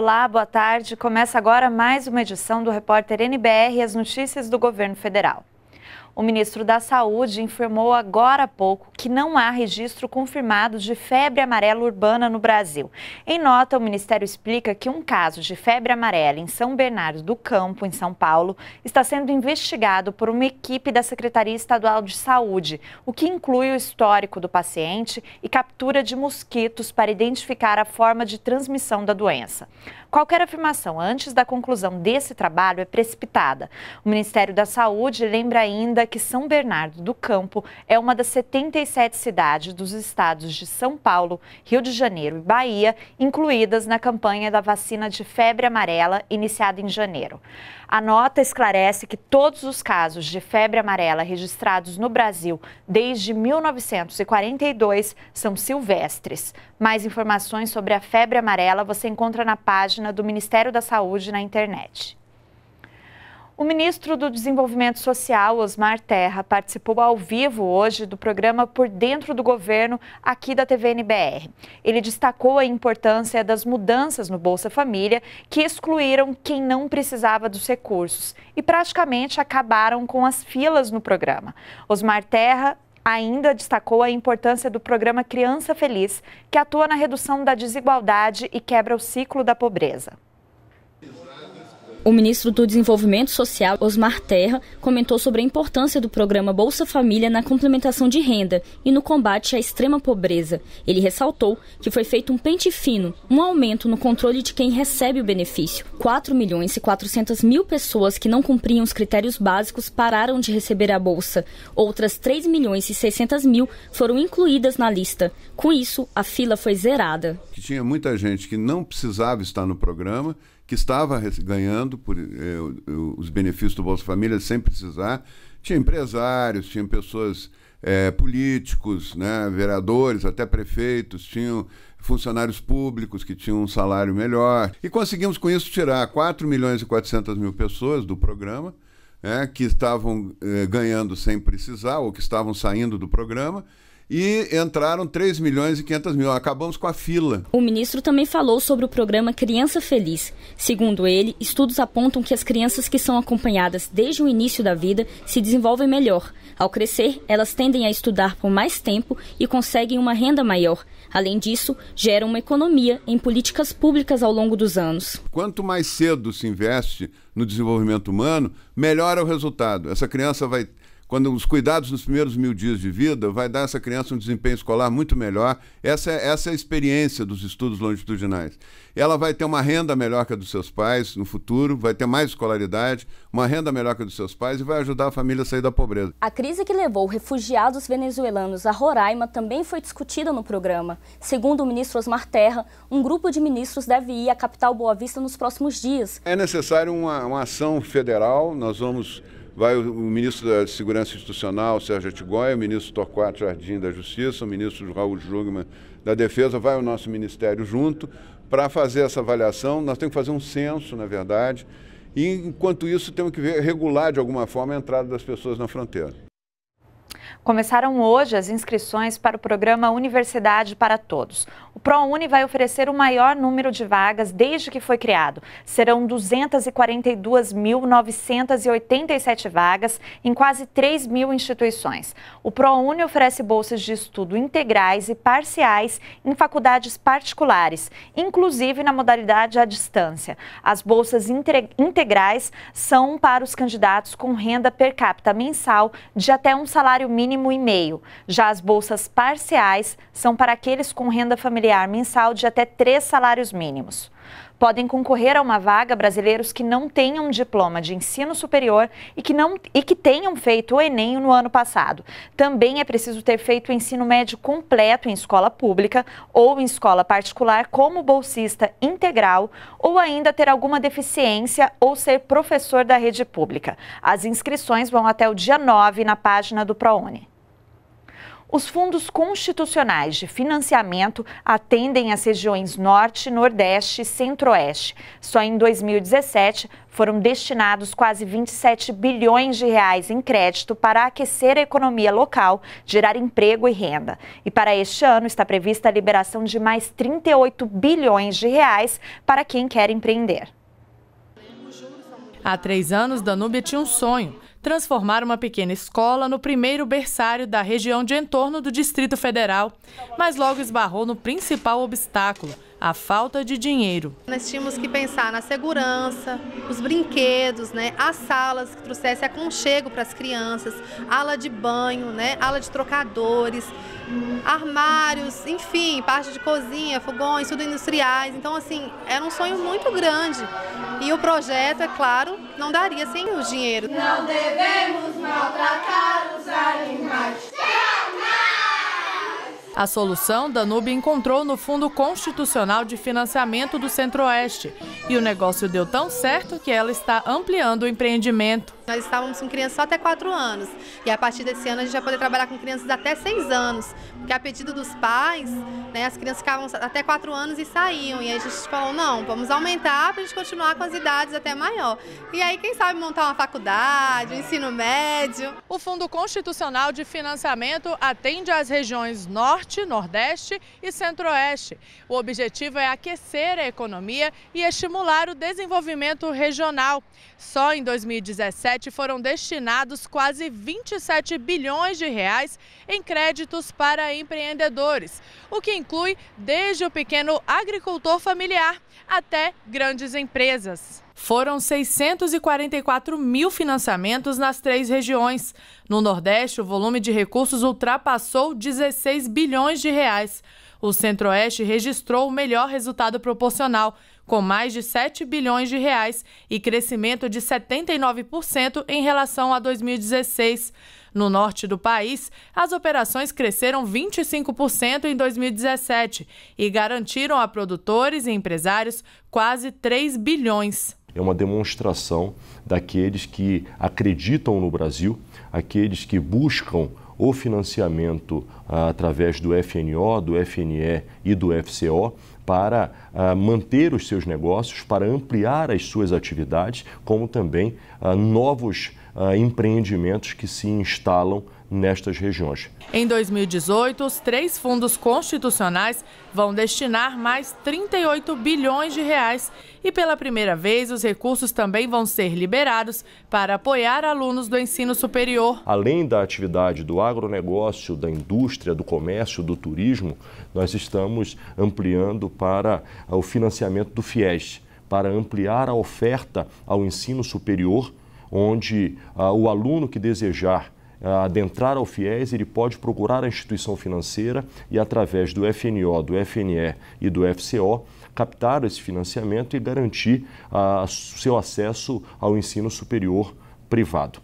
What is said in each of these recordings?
Olá, boa tarde. Começa agora mais uma edição do Repórter NBR e as notícias do governo federal. O ministro da Saúde informou agora há pouco que não há registro confirmado de febre amarela urbana no Brasil. Em nota, o Ministério explica que um caso de febre amarela em São Bernardo do Campo, em São Paulo, está sendo investigado por uma equipe da Secretaria Estadual de Saúde, o que inclui o histórico do paciente e captura de mosquitos para identificar a forma de transmissão da doença. Qualquer afirmação antes da conclusão desse trabalho é precipitada. O Ministério da Saúde lembra ainda que São Bernardo do Campo é uma das 75 37 cidades dos estados de São Paulo, Rio de Janeiro e Bahia, incluídas na campanha da vacina de febre amarela iniciada em janeiro. A nota esclarece que todos os casos de febre amarela registrados no Brasil desde 1942 são silvestres. Mais informações sobre a febre amarela você encontra na página do Ministério da Saúde na internet. O ministro do Desenvolvimento Social, Osmar Terra, participou ao vivo hoje do programa Por Dentro do Governo, aqui da TVNBR. Ele destacou a importância das mudanças no Bolsa Família, que excluíram quem não precisava dos recursos e praticamente acabaram com as filas no programa. Osmar Terra ainda destacou a importância do programa Criança Feliz, que atua na redução da desigualdade e quebra o ciclo da pobreza. O ministro do Desenvolvimento Social, Osmar Terra, comentou sobre a importância do programa Bolsa Família na complementação de renda e no combate à extrema pobreza. Ele ressaltou que foi feito um pente fino, um aumento no controle de quem recebe o benefício. 4 milhões e 400 mil pessoas que não cumpriam os critérios básicos pararam de receber a bolsa. Outras 3 milhões e 600 mil foram incluídas na lista. Com isso, a fila foi zerada. Que tinha muita gente que não precisava estar no programa que estava ganhando por, eh, os benefícios do Bolsa Família sem precisar. Tinha empresários, tinha pessoas, eh, políticos, né, vereadores, até prefeitos, tinham funcionários públicos que tinham um salário melhor. E conseguimos com isso tirar 4 milhões e 400 mil pessoas do programa. Né, que estavam eh, ganhando sem precisar ou que estavam saindo do programa e entraram 3 milhões e 500 mil. Acabamos com a fila. O ministro também falou sobre o programa Criança Feliz. Segundo ele, estudos apontam que as crianças que são acompanhadas desde o início da vida se desenvolvem melhor. Ao crescer, elas tendem a estudar por mais tempo e conseguem uma renda maior. Além disso, geram uma economia em políticas públicas ao longo dos anos. Quanto mais cedo se investe no desenvolvimento humano, melhor é o resultado. Essa criança vai quando os cuidados nos primeiros mil dias de vida vai dar essa criança um desempenho escolar muito melhor. Essa, essa é a experiência dos estudos longitudinais. Ela vai ter uma renda melhor que a dos seus pais no futuro, vai ter mais escolaridade, uma renda melhor que a dos seus pais e vai ajudar a família a sair da pobreza. A crise que levou refugiados venezuelanos a Roraima também foi discutida no programa. Segundo o ministro Osmar Terra, um grupo de ministros deve ir à capital Boa Vista nos próximos dias. É necessário uma, uma ação federal, nós vamos vai o, o ministro da Segurança Institucional, Sérgio Atigoia, o ministro Torquato Jardim da Justiça, o ministro Raul Jungmann da Defesa, vai o nosso ministério junto para fazer essa avaliação. Nós temos que fazer um censo, na verdade, e enquanto isso temos que ver, regular de alguma forma a entrada das pessoas na fronteira. Começaram hoje as inscrições para o programa Universidade para Todos. O ProUni vai oferecer o maior número de vagas desde que foi criado. Serão 242.987 vagas em quase 3 mil instituições. O ProUni oferece bolsas de estudo integrais e parciais em faculdades particulares, inclusive na modalidade à distância. As bolsas integrais são para os candidatos com renda per capita mensal de até um salário mínimo mínimo e meio. Já as bolsas parciais são para aqueles com renda familiar mensal de até três salários mínimos. Podem concorrer a uma vaga brasileiros que não tenham diploma de ensino superior e que, não, e que tenham feito o Enem no ano passado. Também é preciso ter feito o ensino médio completo em escola pública ou em escola particular como bolsista integral ou ainda ter alguma deficiência ou ser professor da rede pública. As inscrições vão até o dia 9 na página do ProUni. Os fundos constitucionais de financiamento atendem as regiões Norte, Nordeste e Centro-Oeste. Só em 2017 foram destinados quase 27 bilhões de reais em crédito para aquecer a economia local, gerar emprego e renda. E para este ano está prevista a liberação de mais 38 bilhões de reais para quem quer empreender. Há três anos, Danúbia tinha um sonho: transformar uma pequena escola no primeiro berçário da região de entorno do Distrito Federal. Mas logo esbarrou no principal obstáculo: a falta de dinheiro. Nós tínhamos que pensar na segurança, os brinquedos, né, as salas que trouxessem aconchego para as crianças, ala de banho, né, ala de trocadores, armários, enfim, parte de cozinha, fogões, tudo industriais. Então, assim, era um sonho muito grande e o projeto, é claro, não daria sem o dinheiro. Não devemos maltratar os animais. A solução, Danube encontrou no Fundo Constitucional de Financiamento do Centro-Oeste. E o negócio deu tão certo que ela está ampliando o empreendimento. Nós estávamos com crianças só até 4 anos e a partir desse ano a gente vai poder trabalhar com crianças até 6 anos, porque a pedido dos pais, né, as crianças ficavam até 4 anos e saíam e a gente falou, não, vamos aumentar para a gente continuar com as idades até maior. E aí, quem sabe montar uma faculdade, um ensino médio. O Fundo Constitucional de Financiamento atende às regiões Norte, Nordeste e Centro-Oeste. O objetivo é aquecer a economia e estimular o desenvolvimento regional. Só em 2017, 2017 foram destinados quase 27 bilhões de reais em créditos para empreendedores, o que inclui desde o pequeno agricultor familiar até grandes empresas. Foram 644 mil financiamentos nas três regiões. No Nordeste, o volume de recursos ultrapassou 16 bilhões de reais. O Centro-Oeste registrou o melhor resultado proporcional, com mais de 7 bilhões de reais e crescimento de 79% em relação a 2016. No norte do país, as operações cresceram 25% em 2017 e garantiram a produtores e empresários quase 3 bilhões. É uma demonstração daqueles que acreditam no Brasil, aqueles que buscam o financiamento ah, através do FNO, do FNE e do FCO para ah, manter os seus negócios, para ampliar as suas atividades, como também ah, novos ah, empreendimentos que se instalam nestas regiões. Em 2018, os três fundos constitucionais vão destinar mais 38 bilhões de reais e pela primeira vez os recursos também vão ser liberados para apoiar alunos do ensino superior. Além da atividade do agronegócio, da indústria, do comércio, do turismo, nós estamos ampliando para o financiamento do FIES, para ampliar a oferta ao ensino superior, onde ah, o aluno que desejar eh, adentrar ao FIES, ele pode procurar a instituição financeira e, através do FNO, do FNE e do FCO, captar esse financiamento e garantir o ah, seu acesso ao ensino superior privado.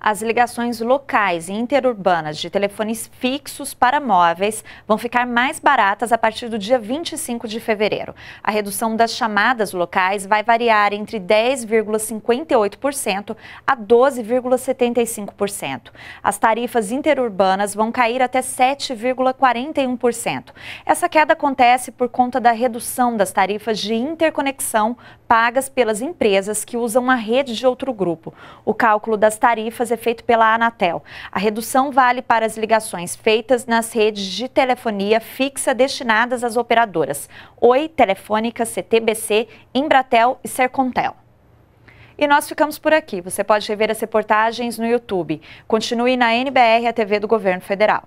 As ligações locais e interurbanas de telefones fixos para móveis vão ficar mais baratas a partir do dia 25 de fevereiro. A redução das chamadas locais vai variar entre 10,58% a 12,75%. As tarifas interurbanas vão cair até 7,41%. Essa queda acontece por conta da redução das tarifas de interconexão pagas pelas empresas que usam a rede de outro grupo. O cálculo das tarifas tarifas é feito pela Anatel. A redução vale para as ligações feitas nas redes de telefonia fixa destinadas às operadoras Oi, Telefônica, CTBC, Embratel e Sercontel. E nós ficamos por aqui. Você pode rever as reportagens no YouTube. Continue na NBR, a TV do Governo Federal.